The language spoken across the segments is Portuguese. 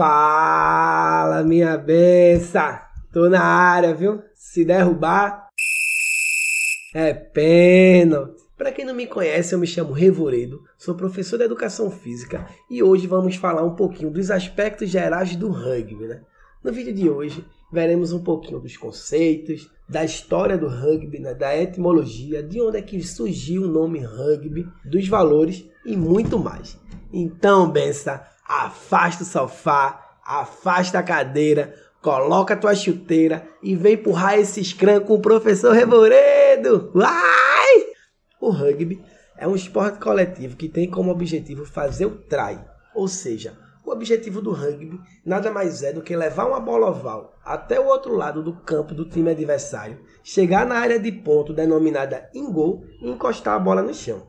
Fala, minha benção! Tô na área, viu? Se derrubar, é pênalti. Para quem não me conhece, eu me chamo Revoredo, sou professor de educação física e hoje vamos falar um pouquinho dos aspectos gerais do rugby, né? No vídeo de hoje, veremos um pouquinho dos conceitos, da história do rugby, né? da etimologia, de onde é que surgiu o nome rugby, dos valores e muito mais. Então, benção, afasta o sofá, afasta a cadeira, coloca tua chuteira e vem empurrar esse scrum com o professor Reboredo. Ai! O rugby é um esporte coletivo que tem como objetivo fazer o try, ou seja, o objetivo do rugby nada mais é do que levar uma bola oval até o outro lado do campo do time adversário, chegar na área de ponto denominada in-goal e encostar a bola no chão.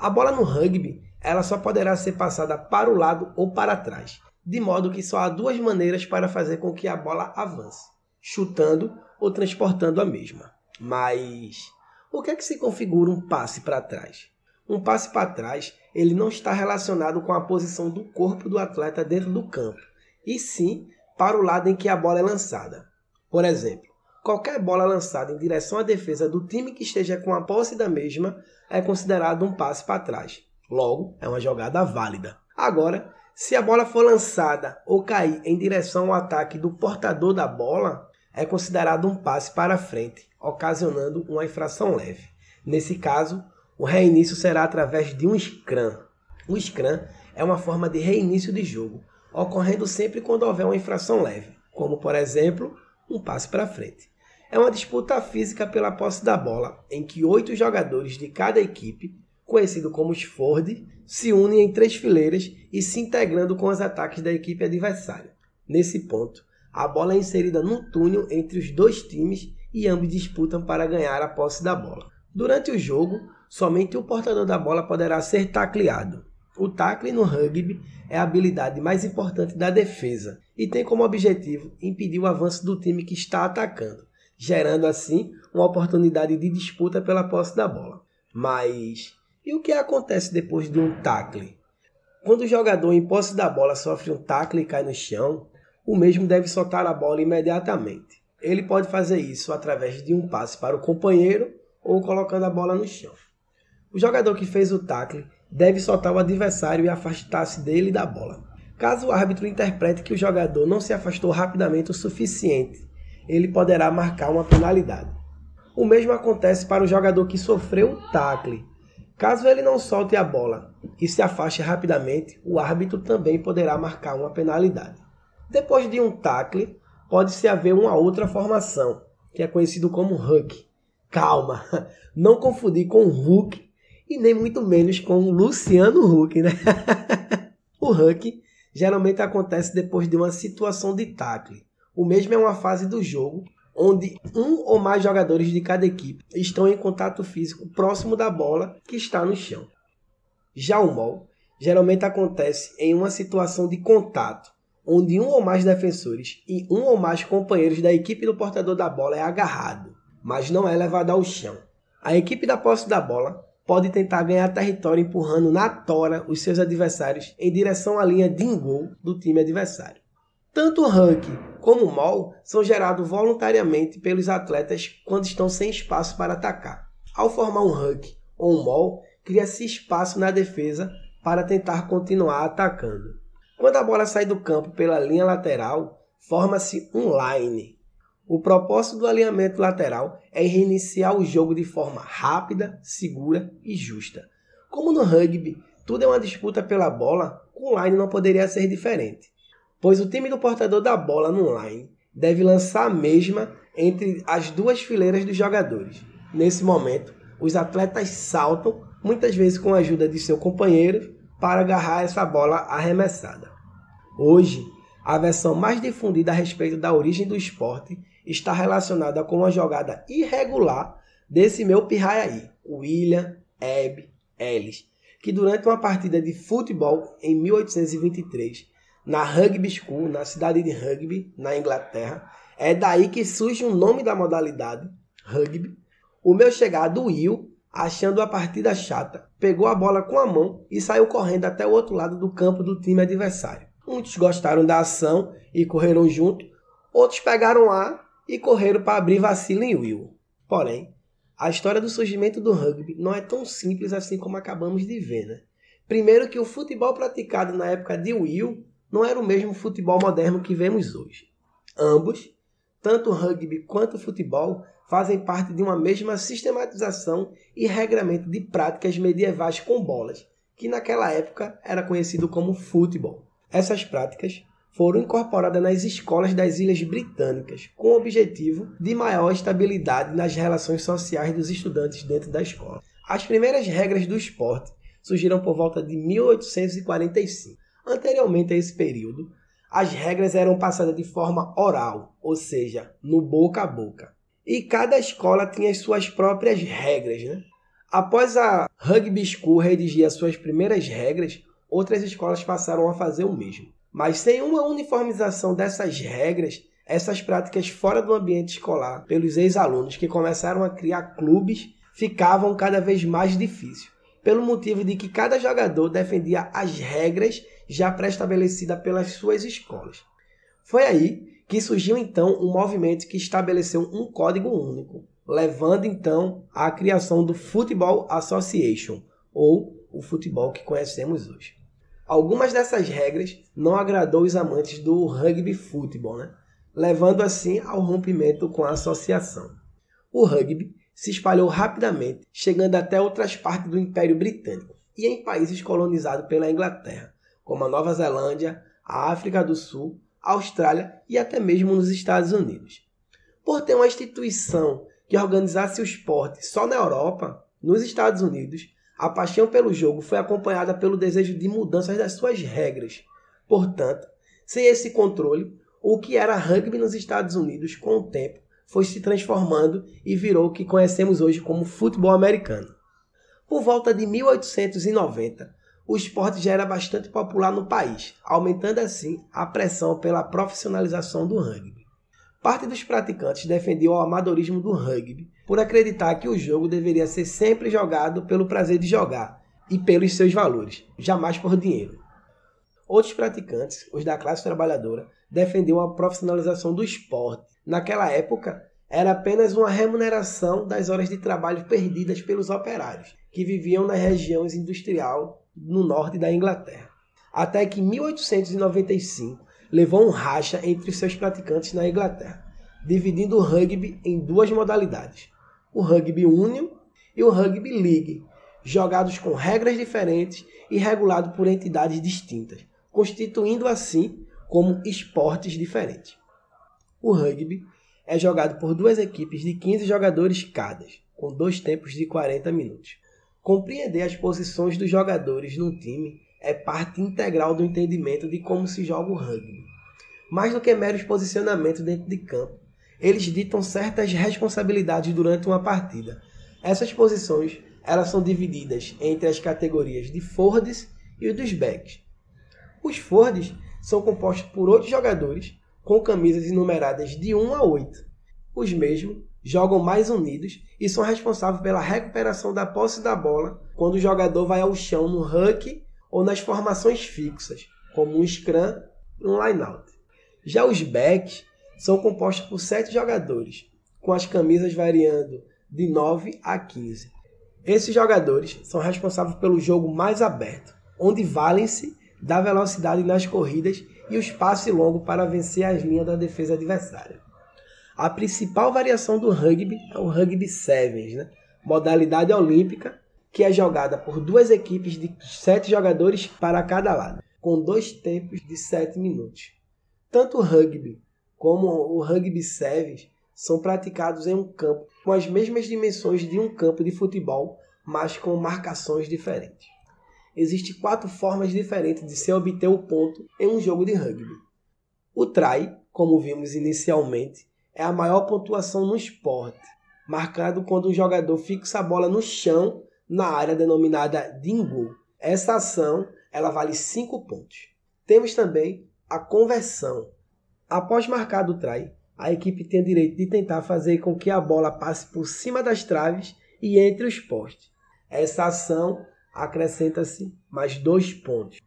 A bola no rugby ela só poderá ser passada para o lado ou para trás, de modo que só há duas maneiras para fazer com que a bola avance: chutando ou transportando a mesma. Mas o que é que se configura um passe para trás? Um passe para trás, ele não está relacionado com a posição do corpo do atleta dentro do campo, e sim para o lado em que a bola é lançada. Por exemplo, qualquer bola lançada em direção à defesa do time que esteja com a posse da mesma é considerado um passe para trás. Logo, é uma jogada válida. Agora, se a bola for lançada ou cair em direção ao ataque do portador da bola, é considerado um passe para frente, ocasionando uma infração leve. Nesse caso, o reinício será através de um scrum. O scrum é uma forma de reinício de jogo, ocorrendo sempre quando houver uma infração leve, como por exemplo, um passe para frente. É uma disputa física pela posse da bola, em que oito jogadores de cada equipe conhecido como os Ford, se unem em três fileiras e se integrando com os ataques da equipe adversária. Nesse ponto, a bola é inserida num túnel entre os dois times e ambos disputam para ganhar a posse da bola. Durante o jogo, somente o portador da bola poderá ser tacleado. O tacle no rugby é a habilidade mais importante da defesa e tem como objetivo impedir o avanço do time que está atacando, gerando assim uma oportunidade de disputa pela posse da bola. Mas e o que acontece depois de um tackle? Quando o jogador em posse da bola sofre um tackle e cai no chão, o mesmo deve soltar a bola imediatamente. Ele pode fazer isso através de um passe para o companheiro ou colocando a bola no chão. O jogador que fez o tackle deve soltar o adversário e afastar-se dele da bola. Caso o árbitro interprete que o jogador não se afastou rapidamente o suficiente, ele poderá marcar uma penalidade. O mesmo acontece para o jogador que sofreu o tackle Caso ele não solte a bola e se afaste rapidamente, o árbitro também poderá marcar uma penalidade. Depois de um tackle, pode-se haver uma outra formação, que é conhecido como hook. Calma, não confundir com hook e nem muito menos com Luciano Huck, né? o hook geralmente acontece depois de uma situação de tackle. O mesmo é uma fase do jogo onde um ou mais jogadores de cada equipe estão em contato físico próximo da bola que está no chão. Já o mol geralmente acontece em uma situação de contato, onde um ou mais defensores e um ou mais companheiros da equipe do portador da bola é agarrado, mas não é levado ao chão. A equipe da posse da bola pode tentar ganhar território empurrando na tora os seus adversários em direção à linha de gol do time adversário. Tanto o ranking como o mol são gerados voluntariamente pelos atletas quando estão sem espaço para atacar. Ao formar um ranking ou um mol, cria-se espaço na defesa para tentar continuar atacando. Quando a bola sai do campo pela linha lateral, forma-se um line. O propósito do alinhamento lateral é reiniciar o jogo de forma rápida, segura e justa. Como no rugby, tudo é uma disputa pela bola, com line não poderia ser diferente pois o time do portador da bola no line deve lançar a mesma entre as duas fileiras dos jogadores. Nesse momento, os atletas saltam, muitas vezes com a ajuda de seu companheiro, para agarrar essa bola arremessada. Hoje, a versão mais difundida a respeito da origem do esporte está relacionada com uma jogada irregular desse meu aí, William Ebb Ellis, que durante uma partida de futebol em 1823 na Rugby School, na cidade de Rugby, na Inglaterra. É daí que surge o nome da modalidade, rugby. O meu chegado, Will, achando a partida chata, pegou a bola com a mão e saiu correndo até o outro lado do campo do time adversário. Muitos gostaram da ação e correram junto, outros pegaram a e correram para abrir vacilo em Will. Porém, a história do surgimento do rugby não é tão simples assim como acabamos de ver, né? Primeiro que o futebol praticado na época de Will não era o mesmo futebol moderno que vemos hoje. Ambos, tanto o rugby quanto o futebol, fazem parte de uma mesma sistematização e regramento de práticas medievais com bolas, que naquela época era conhecido como futebol. Essas práticas foram incorporadas nas escolas das Ilhas Britânicas, com o objetivo de maior estabilidade nas relações sociais dos estudantes dentro da escola. As primeiras regras do esporte surgiram por volta de 1845. Anteriormente a esse período, as regras eram passadas de forma oral, ou seja, no boca a boca. E cada escola tinha suas próprias regras, né? Após a Rugby School redigir as suas primeiras regras, outras escolas passaram a fazer o mesmo. Mas sem uma uniformização dessas regras, essas práticas fora do ambiente escolar, pelos ex-alunos que começaram a criar clubes, ficavam cada vez mais difíceis pelo motivo de que cada jogador defendia as regras já pré-estabelecidas pelas suas escolas. Foi aí que surgiu então um movimento que estabeleceu um código único, levando então à criação do Football Association, ou o futebol que conhecemos hoje. Algumas dessas regras não agradou os amantes do rugby futebol, né? levando assim ao rompimento com a associação. O rugby se espalhou rapidamente, chegando até outras partes do Império Britânico e em países colonizados pela Inglaterra, como a Nova Zelândia, a África do Sul, a Austrália e até mesmo nos Estados Unidos. Por ter uma instituição que organizasse o esporte só na Europa, nos Estados Unidos, a paixão pelo jogo foi acompanhada pelo desejo de mudanças das suas regras. Portanto, sem esse controle, o que era rugby nos Estados Unidos com o tempo foi se transformando e virou o que conhecemos hoje como futebol americano. Por volta de 1890, o esporte já era bastante popular no país, aumentando assim a pressão pela profissionalização do rugby. Parte dos praticantes defendeu o amadorismo do rugby por acreditar que o jogo deveria ser sempre jogado pelo prazer de jogar e pelos seus valores, jamais por dinheiro. Outros praticantes, os da classe trabalhadora, defendeu a profissionalização do esporte. Naquela época, era apenas uma remuneração das horas de trabalho perdidas pelos operários, que viviam nas regiões industrial no norte da Inglaterra. Até que em 1895 levou um racha entre seus praticantes na Inglaterra, dividindo o rugby em duas modalidades: o rugby union e o rugby league, jogados com regras diferentes e regulados por entidades distintas, constituindo assim como esportes diferentes. O rugby é jogado por duas equipes de 15 jogadores cada, com dois tempos de 40 minutos. Compreender as posições dos jogadores num time é parte integral do entendimento de como se joga o rugby. Mais do que meros posicionamentos dentro de campo, eles ditam certas responsabilidades durante uma partida. Essas posições elas são divididas entre as categorias de forwards e os dos backs. Os forwards são compostos por oito jogadores com camisas enumeradas de 1 a 8. Os mesmos jogam mais unidos e são responsáveis pela recuperação da posse da bola quando o jogador vai ao chão no huck ou nas formações fixas, como um scrum e um lineout. Já os backs são compostos por sete jogadores, com as camisas variando de 9 a 15. Esses jogadores são responsáveis pelo jogo mais aberto, onde valem-se dá velocidade nas corridas e o espaço longo para vencer as linhas da defesa adversária. A principal variação do rugby é o rugby sevens, né? modalidade olímpica, que é jogada por duas equipes de sete jogadores para cada lado, com dois tempos de sete minutos. Tanto o rugby como o rugby sevens são praticados em um campo com as mesmas dimensões de um campo de futebol, mas com marcações diferentes. Existem quatro formas diferentes de se obter o ponto em um jogo de rugby. O try, como vimos inicialmente, é a maior pontuação no esporte, marcado quando o jogador fixa a bola no chão na área denominada dingo. Essa ação ela vale 5 pontos. Temos também a conversão. Após marcar o try, a equipe tem o direito de tentar fazer com que a bola passe por cima das traves e entre os postes. Essa ação acrescenta-se mais dois pontos.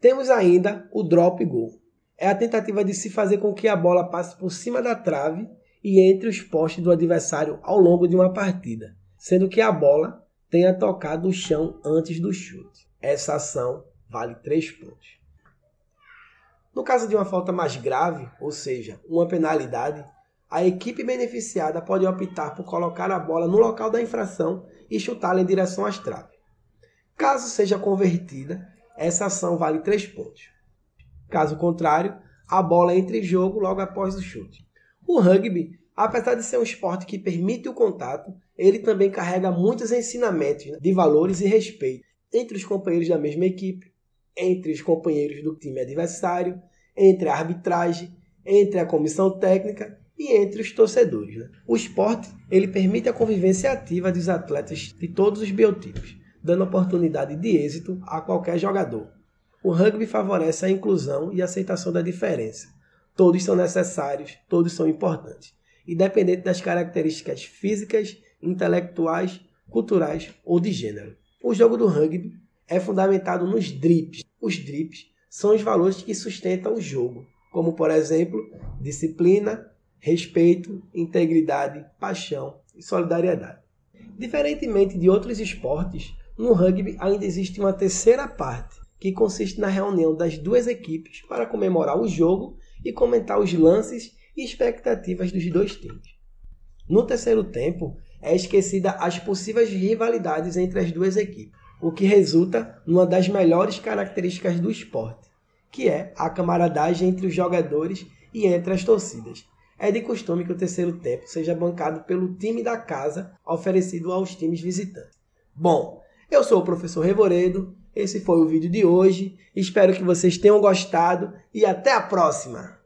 Temos ainda o drop goal. É a tentativa de se fazer com que a bola passe por cima da trave e entre os postes do adversário ao longo de uma partida, sendo que a bola tenha tocado o chão antes do chute. Essa ação vale três pontos. No caso de uma falta mais grave, ou seja, uma penalidade, a equipe beneficiada pode optar por colocar a bola no local da infração e chutá-la em direção às traves. Caso seja convertida, essa ação vale 3 pontos. Caso contrário, a bola entra em jogo logo após o chute. O rugby, apesar de ser um esporte que permite o contato, ele também carrega muitos ensinamentos de valores e respeito entre os companheiros da mesma equipe, entre os companheiros do time adversário, entre a arbitragem, entre a comissão técnica e entre os torcedores. Né? O esporte ele permite a convivência ativa dos atletas de todos os biotipos, dando oportunidade de êxito a qualquer jogador. O rugby favorece a inclusão e aceitação da diferença. Todos são necessários, todos são importantes, independente das características físicas, intelectuais, culturais ou de gênero. O jogo do rugby é fundamentado nos drips. Os drips são os valores que sustentam o jogo, como por exemplo, disciplina, respeito, integridade, paixão e solidariedade. Diferentemente de outros esportes, no rugby ainda existe uma terceira parte, que consiste na reunião das duas equipes para comemorar o jogo e comentar os lances e expectativas dos dois times. No terceiro tempo, é esquecida as possíveis rivalidades entre as duas equipes, o que resulta numa das melhores características do esporte, que é a camaradagem entre os jogadores e entre as torcidas. É de costume que o terceiro tempo seja bancado pelo time da casa oferecido aos times visitantes. Bom, eu sou o professor Revoredo, esse foi o vídeo de hoje, espero que vocês tenham gostado e até a próxima!